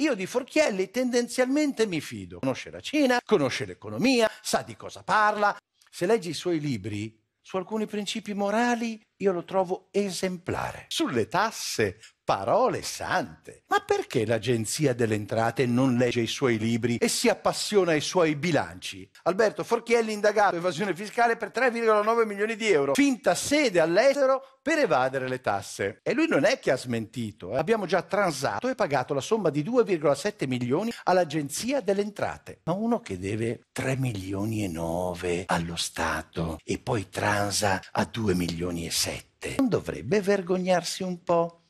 Io di Forchielli tendenzialmente mi fido. Conosce la Cina, conosce l'economia, sa di cosa parla. Se leggi i suoi libri, su alcuni principi morali io lo trovo esemplare. Sulle tasse Parole sante! Ma perché l'Agenzia delle Entrate non legge i suoi libri e si appassiona ai suoi bilanci? Alberto Forchielli indagato evasione fiscale per 3,9 milioni di euro, finta sede all'estero per evadere le tasse. E lui non è che ha smentito, eh. abbiamo già transato e pagato la somma di 2,7 milioni all'Agenzia delle Entrate. Ma uno che deve 3 milioni e 9 allo Stato e poi transa a 2 milioni e 7, non dovrebbe vergognarsi un po'?